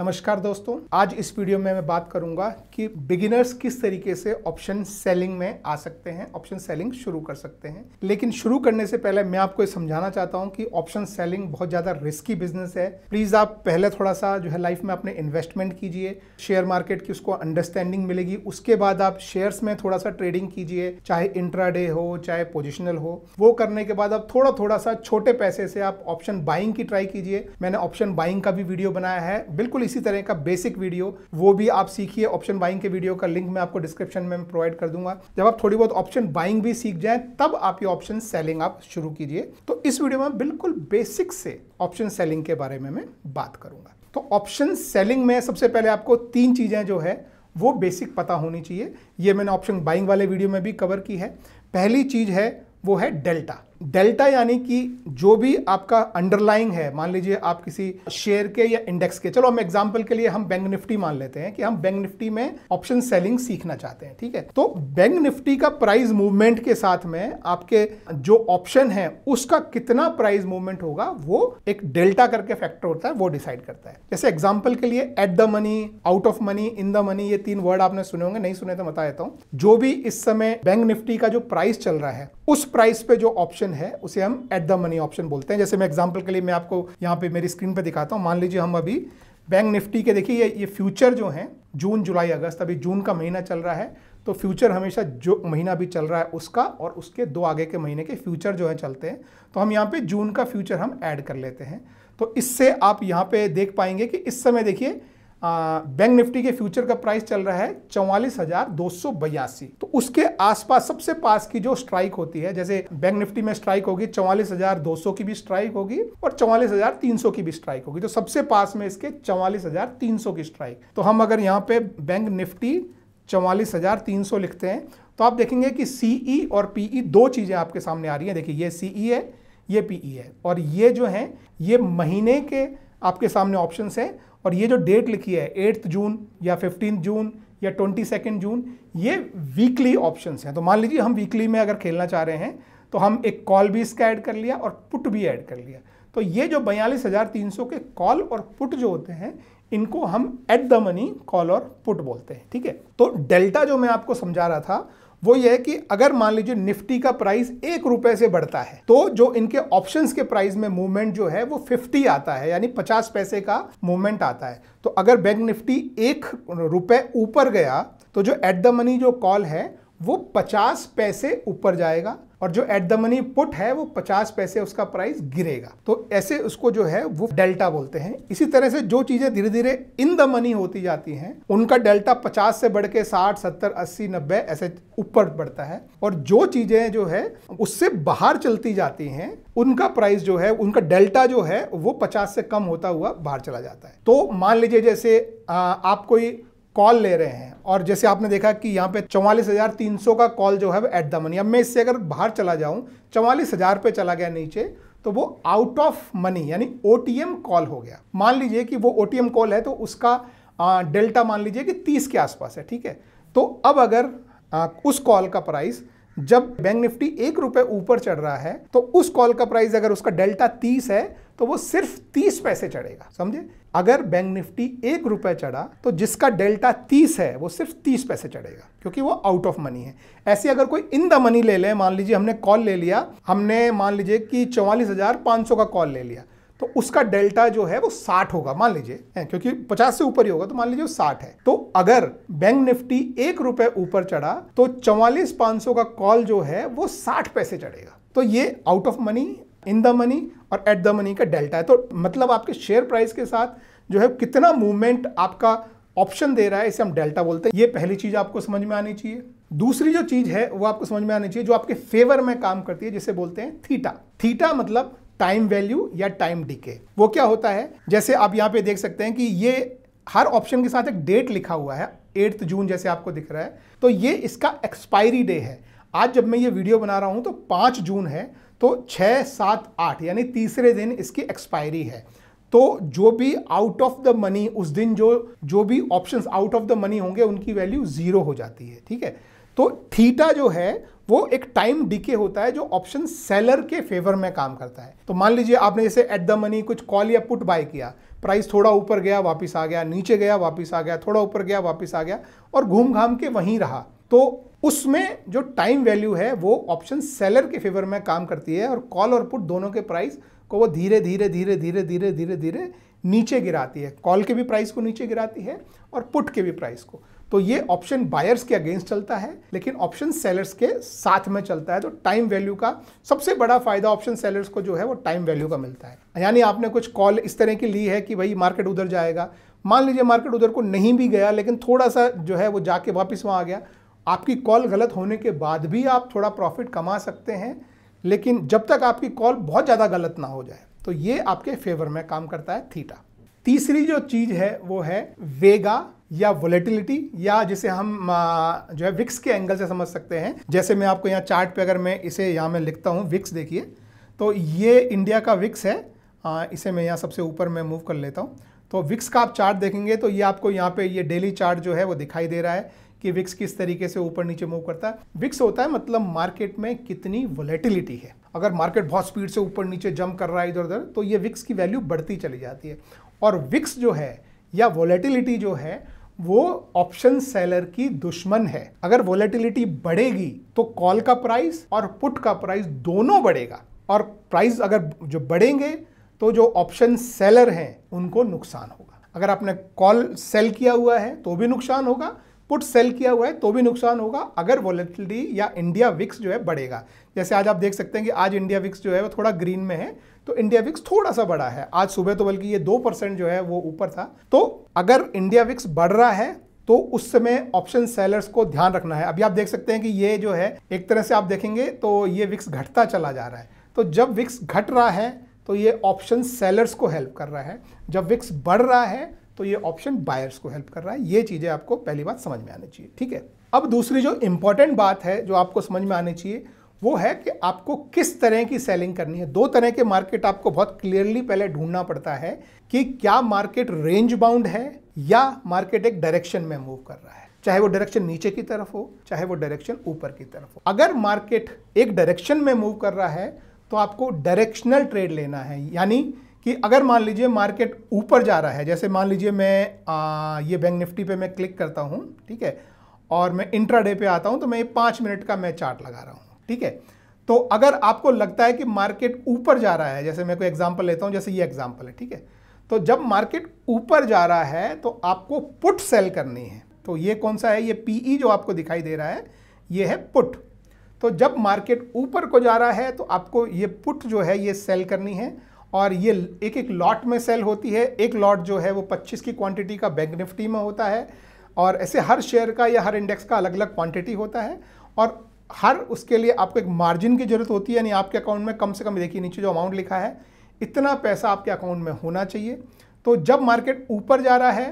नमस्कार दोस्तों आज इस वीडियो में मैं बात करूंगा कि बिगिनर्स किस तरीके से ऑप्शन सेलिंग में आ सकते हैं ऑप्शन सेलिंग शुरू कर सकते हैं लेकिन शुरू करने से पहले मैं आपको समझाना चाहता हूं कि ऑप्शन सेलिंग बहुत ज़्यादा रिस्की बिजनेस है प्लीज़ आप पहले थोड़ा सा जो है लाइफ में अपने इन्वेस्टमेंट कीजिए शेयर मार्केट की उसको अंडरस्टैंडिंग मिलेगी उसके बाद आप शेयर्स में थोड़ा सा ट्रेडिंग कीजिए चाहे इंट्रा हो चाहे पोजिशनल हो वो करने के बाद आप थोड़ा थोड़ा सा छोटे पैसे से आप ऑप्शन बाइंग की ट्राई कीजिए मैंने ऑप्शन बाइंग का भी वीडियो बनाया है बिल्कुल इसी तरह का बेसिक वीडियो वो भी आप सीखिए ऑप्शन बाइंग के वीडियो का लिंक मैं आपको डिस्क्रिप्शन में प्रोवाइड कर दूंगा जब आप थोड़ी बहुत ऑप्शन बाइंग भी सीख जाए तब आप ये ऑप्शन सेलिंग आप शुरू कीजिए तो इस वीडियो में बिल्कुल बेसिक से ऑप्शन सेलिंग के बारे में मैं बात करूंगा तो ऑप्शन सेलिंग में सबसे पहले आपको तीन चीज़ें जो है वो बेसिक पता होनी चाहिए ये मैंने ऑप्शन बाइंग वाले वीडियो में भी कवर की है पहली चीज़ है वो है डेल्टा डेल्टा यानी कि जो भी आपका अंडरलाइंग है मान लीजिए आप किसी शेयर के या इंडेक्स के चलो हम एग्जांपल के लिए हम बैंक निफ्टी मान लेते हैं कि हम बैंक निफ्टी में ऑप्शन सेलिंग सीखना चाहते हैं ठीक है तो बैंक निफ्टी का प्राइस मूवमेंट के साथ में आपके जो ऑप्शन है उसका कितना प्राइस मूवमेंट होगा वो एक डेल्टा करके फैक्टर होता है वो डिसाइड करता है जैसे एग्जाम्पल के लिए at the money out of money in the money ये तीन वर्ड आपने सुने होंगे नहीं सुने तो बता देता हूँ जो भी इस समय बैंक निफ्टी का जो प्राइस चल रहा है उस प्राइस पे जो ऑप्शन ऑप्शन है उसे हम एट द मनी ऑप्शन बोलते हैं जैसे मैं एग्जाम्पल के लिए मैं आपको यहाँ पे मेरी स्क्रीन पर दिखाता हूँ मान लीजिए हम अभी बैंक निफ्टी के देखिए ये ये फ्यूचर जो है जून जुलाई अगस्त अभी जून का महीना चल रहा है तो फ्यूचर हमेशा जो महीना भी चल रहा है उसका और उसके दो आगे के महीने के फ्यूचर जो है चलते हैं तो हम यहाँ पे जून का फ्यूचर हम ऐड कर लेते हैं तो इससे आप यहाँ पे देख पाएंगे कि इस समय देखिए बैंक निफ्टी के फ्यूचर का प्राइस चल रहा है चौवालीस हजार दो सौ बयासी तो उसके आसपास सबसे पास की जो स्ट्राइक होती है जैसे बैंक निफ्टी में स्ट्राइक होगी चौवालीस हजार दो सौ की भी स्ट्राइक होगी और चौवालीस हजार तीन सौ की भी स्ट्राइक होगी तो सबसे पास में इसके चौवालीस हजार तीन सौ की स्ट्राइक तो हम अगर यहाँ पे बैंक निफ्टी चौवालीस हजार तीन सौ लिखते हैं तो आप देखेंगे कि सीई e और पीई e दो चीज़ें आपके सामने आ रही हैं देखिए ये ई e है ये ई है और ये जो हैं ये महीने के आपके सामने ऑप्शंस हैं और ये जो डेट लिखी है एट्थ जून या फिफ्टीन जून या ट्वेंटी सेकेंड जून ये वीकली ऑप्शन हैं तो मान लीजिए हम वीकली में अगर खेलना चाह रहे हैं तो हम एक कॉल भी इसका ऐड कर लिया और पुट भी ऐड कर लिया तो ये जो बयालीस हज़ार तीन सौ के कॉल और पुट जो होते हैं इनको हम एट द मनी कॉल और पुट बोलते हैं ठीक है तो डेल्टा जो मैं आपको समझा रहा था वो ये है कि अगर मान लीजिए निफ्टी का प्राइस एक रुपए से बढ़ता है तो जो इनके ऑप्शंस के प्राइस में मूवमेंट जो है वो 50 आता है यानी 50 पैसे का मूवमेंट आता है तो अगर बैंक निफ्टी एक रुपए ऊपर गया तो जो एट द मनी जो कॉल है वो 50 पैसे ऊपर जाएगा और जो एट द मनी पुट है वो पचास पैसे उसका प्राइस गिरेगा तो ऐसे उसको जो है वो डेल्टा बोलते हैं इसी तरह से जो चीजें धीरे धीरे इन द मनी होती जाती हैं उनका डेल्टा पचास से बढ़ के साठ सत्तर अस्सी नब्बे ऐसे ऊपर बढ़ता है और जो चीजें जो है उससे बाहर चलती जाती हैं उनका प्राइस जो है उनका डेल्टा जो है वो पचास से कम होता हुआ बाहर चला जाता है तो मान लीजिए जैसे आ, आप कोई कॉल ले रहे हैं और जैसे आपने देखा कि यहाँ पे चौवालीस हज़ार तीन सौ का कॉल जो है एट द मनी अब मैं इससे अगर बाहर चला जाऊँ चौवालीस हज़ार पे चला गया नीचे तो वो आउट ऑफ मनी यानी ओ कॉल हो गया मान लीजिए कि वो ओ कॉल है तो उसका डेल्टा मान लीजिए कि तीस के आसपास है ठीक है तो अब अगर आ, उस कॉल का प्राइस जब बैंक निफ्टी एक रुपए ऊपर चढ़ रहा है तो उस कॉल का प्राइस अगर उसका डेल्टा तीस है तो वो सिर्फ तीस पैसे चढ़ेगा समझे अगर बैंक निफ्टी एक रुपए चढ़ा तो जिसका डेल्टा तीस है वो सिर्फ तीस पैसे चढ़ेगा क्योंकि वो आउट ऑफ मनी है ऐसे अगर कोई इन द मनी ले ले मान लीजिए हमने कॉल ले लिया हमने मान लीजिए कि चौवालीस हजार सौ का कॉल ले लिया तो उसका डेल्टा जो है वो साठ होगा मान लीजिए क्योंकि पचास से ऊपर ही होगा तो मान लीजिए वो है तो अगर बैंक निफ्टी एक रुपए ऊपर चढ़ा तो चौवालीस पांच सौ का कॉल जो है वो साठ पैसे चढ़ेगा तो ये out of money in the money और एट द मनी का डेल्टा है तो मतलब आपके शेयर प्राइस के साथ जो है कितना मूवमेंट आपका ऑप्शन दे रहा है इसे हम डेल्टा बोलते हैं ये पहली चीज आपको समझ में आनी चाहिए दूसरी जो चीज है वो आपको समझ में आनी चाहिए जो आपके फेवर में काम करती है जिसे बोलते हैं थीटा थीटा मतलब टाइम वैल्यू या टाइम डीके वो क्या होता है जैसे आप यहाँ पे देख सकते हैं कि ये हर ऑप्शन के साथ एक डेट लिखा हुआ है एट्थ जून जैसे आपको दिख रहा है तो ये इसका एक्सपायरी डे है आज जब मैं ये वीडियो बना रहा हूँ तो पाँच जून है तो छः सात आठ यानी तीसरे दिन इसकी एक्सपायरी है तो जो भी आउट ऑफ द मनी उस दिन जो जो भी options out of the money होंगे उनकी वैल्यू ज़ीरो हो जाती है ठीक है तो थीटा जो है वो एक टाइम डीके होता है जो ऑप्शन सेलर के फेवर में काम करता है तो मान लीजिए आपने जैसे एट द मनी कुछ कॉल या पुट बाय किया प्राइस थोड़ा ऊपर गया वापस आ गया नीचे गया वापस आ गया थोड़ा ऊपर गया वापस आ गया और घूम घाम के वहीं रहा तो उसमें जो टाइम वैल्यू है वो ऑप्शन सेलर के फेवर में काम करती है और कॉल और पुट दोनों के प्राइस को वो धीरे धीरे धीरे धीरे धीरे धीरे धीरे नीचे गिराती है कॉल के भी प्राइस को नीचे गिराती है और पुट के भी प्राइस को तो ये ऑप्शन बायर्स के अगेंस्ट चलता है लेकिन ऑप्शन सेलर्स के साथ में चलता है तो टाइम वैल्यू का सबसे बड़ा फायदा ऑप्शन सेलर्स को जो है वो टाइम वैल्यू का मिलता है यानी आपने कुछ कॉल इस तरह की ली है कि भाई मार्केट उधर जाएगा मान लीजिए मार्केट उधर को नहीं भी गया लेकिन थोड़ा सा जो है वो जाके वापस वहाँ आ गया आपकी कॉल गलत होने के बाद भी आप थोड़ा प्रॉफिट कमा सकते हैं लेकिन जब तक आपकी कॉल बहुत ज़्यादा गलत ना हो जाए तो ये आपके फेवर में काम करता है थीटा तीसरी जो चीज है वो है वेगा या वोलेटिलिटी या जिसे हम जो है विक्स के एंगल से समझ सकते हैं जैसे मैं आपको यहाँ चार्ट पे अगर मैं इसे यहाँ मैं लिखता हूँ विक्स देखिए तो ये इंडिया का विक्स है इसे मैं यहाँ सबसे ऊपर मैं मूव कर लेता हूँ तो विक्स का आप चार्ट देखेंगे तो ये आपको यहाँ पे ये डेली चार्ट जो है वो दिखाई दे रहा है कि विक्स किस तरीके से ऊपर नीचे मूव करता है विक्स होता है मतलब मार्केट में कितनी वोलेटिलिटी है अगर मार्केट बहुत स्पीड से ऊपर नीचे जंप कर रहा है इधर उधर तो ये विक्स की वैल्यू बढ़ती चली जाती है और विक्स जो है या वॉलेटिलिटी जो है वो ऑप्शन सेलर की दुश्मन है अगर वॉलेटिलिटी बढ़ेगी तो कॉल का प्राइस और पुट का प्राइस दोनों बढ़ेगा और प्राइस अगर जो बढ़ेंगे तो जो ऑप्शन सेलर हैं उनको नुकसान होगा अगर आपने कॉल सेल किया हुआ है तो भी नुकसान होगा पुट सेल किया हुआ है तो भी नुकसान होगा अगर वॉलेटिलिटी या इंडिया विक्स जो है बढ़ेगा जैसे आज आप देख सकते हैं कि आज इंडिया विक्स जो है वो थोड़ा ग्रीन में है तो इंडिया विक्स थोड़ा सा बड़ा है आज सुबह तो बल्कि ये दो परसेंट जो है वो ऊपर था तो अगर इंडिया विक्स बढ़ रहा है तो उस समय ऑप्शन सेलर्स को ध्यान रखना है अभी आप देख सकते हैं कि ये जो है एक तरह से आप देखेंगे तो ये विक्स घटता चला जा रहा है तो जब विक्स घट रहा है तो ये ऑप्शन सेलर्स को हेल्प कर रहा है जब विक्स बढ़ रहा है तो ये ऑप्शन बायर्स को हेल्प कर रहा है ये चीज़ें आपको पहली बात समझ में आनी चाहिए ठीक है अब दूसरी जो इंपॉर्टेंट बात है जो आपको समझ में आनी चाहिए वो है कि आपको किस तरह की सेलिंग करनी है दो तरह के मार्केट आपको बहुत क्लियरली पहले ढूंढना पड़ता है कि क्या मार्केट रेंज बाउंड है या मार्केट एक डायरेक्शन में मूव कर रहा है चाहे वो डायरेक्शन नीचे की तरफ हो चाहे वो डायरेक्शन ऊपर की तरफ हो अगर मार्केट एक डायरेक्शन में मूव कर रहा है तो आपको डायरेक्शनल ट्रेड लेना है यानी कि अगर मान लीजिए मार्केट ऊपर जा रहा है जैसे मान लीजिए मैं आ, ये बैंक निफ्टी पे मैं क्लिक करता हूँ ठीक है और मैं इंट्राडे पे आता हूँ तो मैं ये पाँच मिनट का मैं चार्ट लगा रहा हूँ ठीक है तो अगर आपको लगता है कि मार्केट ऊपर जा रहा है जैसे मैं कोई एग्जाम्पल लेता हूँ जैसे ये एग्जाम्पल है ठीक है तो जब मार्केट ऊपर जा रहा है तो आपको पुट सेल करनी है तो ये कौन सा है ये पीई e जो आपको दिखाई दे रहा है ये है पुट तो जब मार्केट ऊपर को जा रहा है तो आपको ये पुट जो है ये सेल करनी है और ये एक एक लॉट में सेल होती है एक लॉट जो है वो 25 की क्वांटिटी का बैंक निफ्टी में होता है और ऐसे हर शेयर का या हर इंडेक्स का अलग अलग क्वांटिटी होता है और हर उसके लिए आपको एक मार्जिन की ज़रूरत होती है यानी आपके अकाउंट में कम से कम देखिए नीचे जो अमाउंट लिखा है इतना पैसा आपके अकाउंट में होना चाहिए तो जब मार्केट ऊपर जा रहा है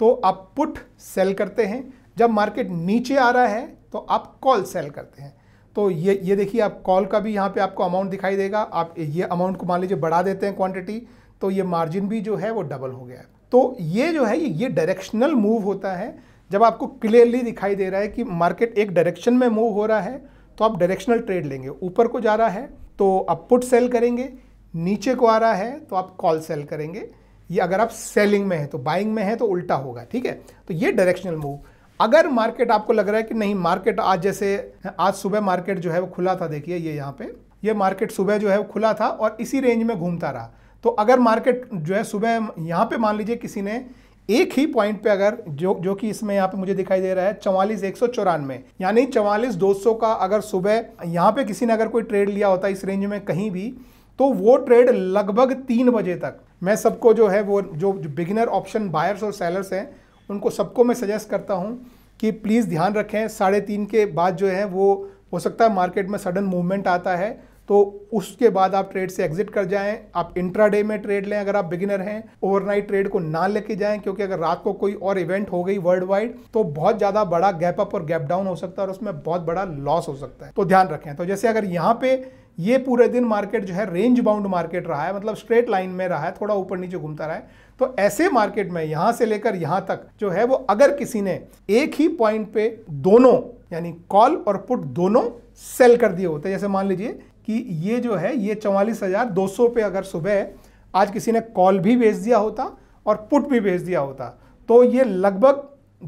तो आप पुट सेल करते हैं जब मार्केट नीचे आ रहा है तो आप कॉल सेल करते हैं तो ये ये देखिए आप कॉल का भी यहाँ पे आपको अमाउंट दिखाई देगा आप ये अमाउंट को मान लीजिए बढ़ा देते हैं क्वांटिटी तो ये मार्जिन भी जो है वो डबल हो गया है तो ये जो है ये डायरेक्शनल मूव होता है जब आपको क्लियरली दिखाई दे रहा है कि मार्केट एक डायरेक्शन में मूव हो रहा है तो आप डायरेक्शनल ट्रेड लेंगे ऊपर को जा रहा है तो आप पुट सेल करेंगे नीचे को आ रहा है तो आप कॉल सेल करेंगे ये अगर आप सेलिंग में है तो बाइंग में है तो उल्टा होगा ठीक है तो ये डायरेक्शनल मूव अगर मार्केट आपको लग रहा है कि नहीं मार्केट आज जैसे आज सुबह मार्केट जो है वो खुला था देखिए ये यहाँ पे ये मार्केट सुबह जो है वो खुला था और इसी रेंज में घूमता रहा तो अगर मार्केट जो है सुबह यहाँ पे मान लीजिए किसी ने एक ही पॉइंट पे अगर जो जो कि इसमें यहाँ पे मुझे दिखाई दे रहा है चवालीस एक सौ चौरानवे यानी चवालीस दो सौ का अगर सुबह यहाँ पे किसी ने अगर कोई ट्रेड लिया होता इस रेंज में कहीं भी तो वो ट्रेड लगभग तीन बजे तक मैं सबको जो है वो जो बिगिनर ऑप्शन बायर्स और सेलर्स हैं उनको सबको मैं सजेस्ट करता हूँ कि प्लीज़ ध्यान रखें साढ़े तीन के बाद जो है वो हो सकता है मार्केट में सडन मूवमेंट आता है तो उसके बाद आप ट्रेड से एग्जिट कर जाएं आप डे में ट्रेड लें अगर आप बिगिनर हैं ओवरनाइट ट्रेड को ना लेके जाएं क्योंकि अगर रात को कोई और इवेंट हो गई वर्ल्ड वाइड तो बहुत ज़्यादा बड़ा गैप अप और गैप डाउन हो सकता है और उसमें बहुत बड़ा लॉस हो सकता है तो ध्यान रखें तो जैसे अगर यहाँ पे ये पूरे दिन मार्केट जो है रेंज बाउंड मार्केट रहा है मतलब स्ट्रेट लाइन में रहा है थोड़ा ऊपर नीचे घूमता रहा है तो ऐसे मार्केट में यहां से लेकर यहां तक जो है वो अगर किसी ने एक ही पॉइंट पे दोनों यानी कॉल और पुट दोनों सेल कर दिए होते जैसे मान लीजिए कि ये जो है ये चौवालीस हज़ार दो सौ पे अगर सुबह आज किसी ने कॉल भी बेच दिया होता और पुट भी बेच दिया होता तो ये लगभग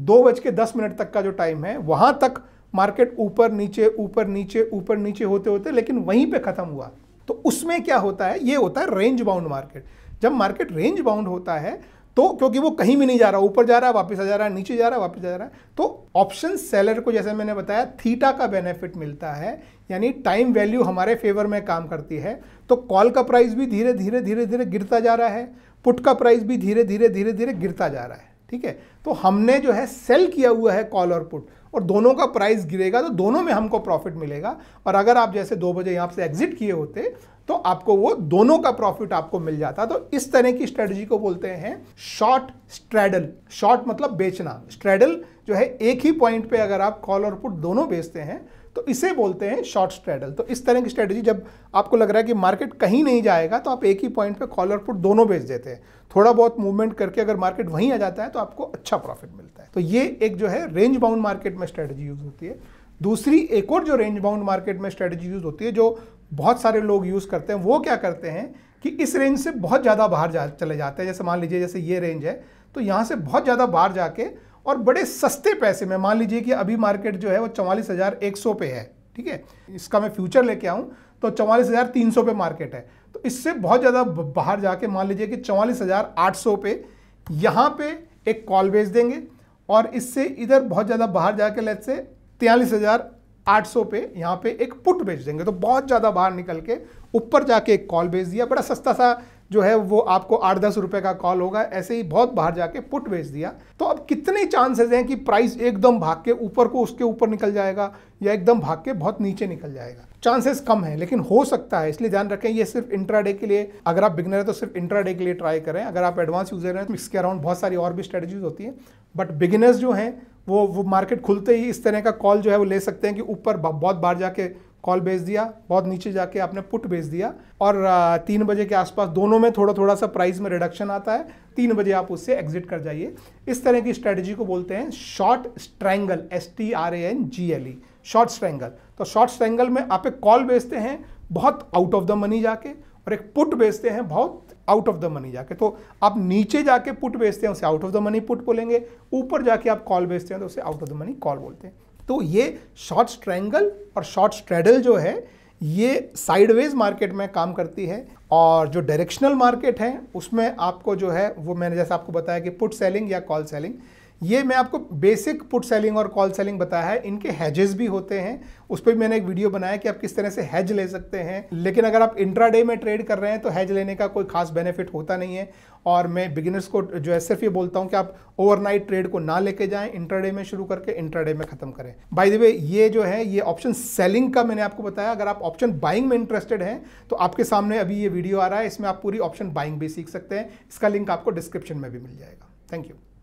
दो बज के दस मिनट तक का जो टाइम है वहां तक मार्केट ऊपर नीचे ऊपर नीचे ऊपर नीचे होते होते लेकिन वहीं पे ख़त्म हुआ तो उसमें क्या होता है ये होता है रेंज बाउंड मार्केट जब मार्केट रेंज बाउंड होता है तो क्योंकि वो कहीं भी नहीं जा रहा ऊपर जा रहा है वापस आ जा रहा है नीचे जा रहा है वापस जा रहा है तो ऑप्शन सेलर को जैसे मैंने बताया थीटा का बेनिफिट मिलता है यानी टाइम वैल्यू हमारे फेवर में काम करती है तो कॉल का प्राइस भी धीरे धीरे धीरे धीरे गिरता जा रहा है पुट का प्राइस भी धीरे धीरे धीरे धीरे गिरता जा रहा है ठीक है तो हमने जो है सेल किया हुआ है कॉल और पुट और दोनों का प्राइस गिरेगा तो दोनों में हमको प्रॉफिट मिलेगा और अगर आप जैसे दो बजे यहाँ से एग्जिट किए होते तो आपको वो दोनों का प्रॉफिट आपको मिल जाता तो इस तरह की स्ट्रेटजी को बोलते हैं शॉर्ट स्ट्रेडल शॉर्ट मतलब बेचना स्ट्रेडल जो है एक ही पॉइंट पे अगर आप कॉल और पुट दोनों बेचते हैं तो इसे बोलते हैं शॉर्ट स्ट्रेडल तो इस तरह की स्ट्रैटेजी जब आपको लग रहा है कि मार्केट कहीं नहीं जाएगा तो आप एक ही पॉइंट पर कॉल और पुट दोनों बेच देते हैं थोड़ा बहुत मूवमेंट करके अगर मार्केट वहीं आ जाता है तो आपको अच्छा प्रॉफिट मिलता है तो ये एक जो है रेंज बाउंड मार्केट में स्ट्रेटेजी यूज़ होती है दूसरी एक और जो रेंज बाउंड मार्केट में स्ट्रेटेजी यूज़ होती है जो बहुत सारे लोग यूज़ करते हैं वो क्या करते हैं कि इस रेंज से बहुत ज़्यादा बाहर जा चले जाते हैं जैसे मान लीजिए जैसे ये रेंज है तो यहाँ से बहुत ज़्यादा बाहर जाके और बड़े सस्ते पैसे में मान लीजिए कि अभी मार्केट जो है वो चवालीस हज़ार एक सौ पे है ठीक है इसका मैं फ्यूचर लेके आऊँ तो चवालीस हज़ार तीन सौ पे मार्केट है तो इससे बहुत ज़्यादा बाहर जाके मान लीजिए कि चवालीस हज़ार आठ सौ पे यहाँ पे एक कॉल बेच देंगे और इससे इधर बहुत ज़्यादा बाहर जाके लेट से तैंतालीस हज़ार आठ सौ पे यहाँ पे एक पुट बेच देंगे तो बहुत ज़्यादा बाहर निकल के ऊपर जाके एक कॉल बेच दिया बड़ा सस्ता सा जो है वो आपको आठ दस रुपए का कॉल होगा ऐसे ही बहुत बाहर जाके पुट बेच दिया तो अब कितने चांसेस हैं कि प्राइस एकदम भाग के ऊपर को उसके ऊपर निकल जाएगा या एकदम भाग के बहुत नीचे निकल जाएगा चांसेस कम है लेकिन हो सकता है इसलिए ध्यान रखें ये सिर्फ इंट्राडे के लिए अगर आप बिगनर है तो सिर्फ इंट्राडे के लिए ट्राई करें अगर आप एडवांस यूजर हैं तो इसके अराउंड बहुत सारी और भी स्ट्रेटजीज होती हैं बट बिगिनर्स जो हैं वो वो मार्केट खुलते ही इस तरह का कॉल जो है वो ले सकते हैं कि ऊपर बहुत बाहर जाके कॉल बेच दिया बहुत नीचे जाके आपने पुट बेच दिया और तीन बजे के आसपास दोनों में थोड़ा थोड़ा सा प्राइस में रिडक्शन आता है तीन बजे आप उससे एग्जिट कर जाइए इस तरह की स्ट्रैटेजी को बोलते हैं short strangle S T R A N G L E short strangle तो शॉर्ट स्ट्रैंगल में आप एक कॉल बेचते हैं बहुत आउट ऑफ द मनी जाके और एक पुट बेचते हैं बहुत आउट ऑफ द मनी जाके तो आप नीचे जाके पुट बेचते हैं उसे out of the money put बोलेंगे ऊपर जाके आप कॉल बेचते हैं तो उसे out of the money call बोलते हैं तो ये शॉर्ट स्ट्रैंगल और शॉर्ट स्ट्रेडल जो है ये साइडवेज मार्केट में काम करती है और जो डायरेक्शनल मार्केट है उसमें आपको जो है वो मैंने जैसा आपको बताया कि पुट सेलिंग या कॉल सेलिंग ये मैं आपको बेसिक पुट सेलिंग और कॉल सेलिंग बताया है इनके हेजेस भी होते हैं उस पर भी मैंने एक वीडियो बनाया कि आप किस तरह से हैज ले सकते हैं लेकिन अगर आप इंट्राडे में ट्रेड कर रहे हैं तो हैज लेने का कोई खास बेनिफिट होता नहीं है और मैं बिगिनर्स को जो है सिर्फ ये बोलता हूँ कि आप ओवरनाइट ट्रेड को ना लेके जाएं इंट्राडे में शुरू करके इंट्राडे में खत्म करें बाय द वे ये जो है ये ऑप्शन सेलिंग का मैंने आपको बताया अगर आप ऑप्शन बाइंग में इंटरेस्टेड हैं तो आपके सामने अभी ये वीडियो आ रहा है इसमें आप पूरी ऑप्शन बाइंग भी सीख सकते हैं इसका लिंक आपको डिस्क्रिप्शन में भी मिल जाएगा थैंक यू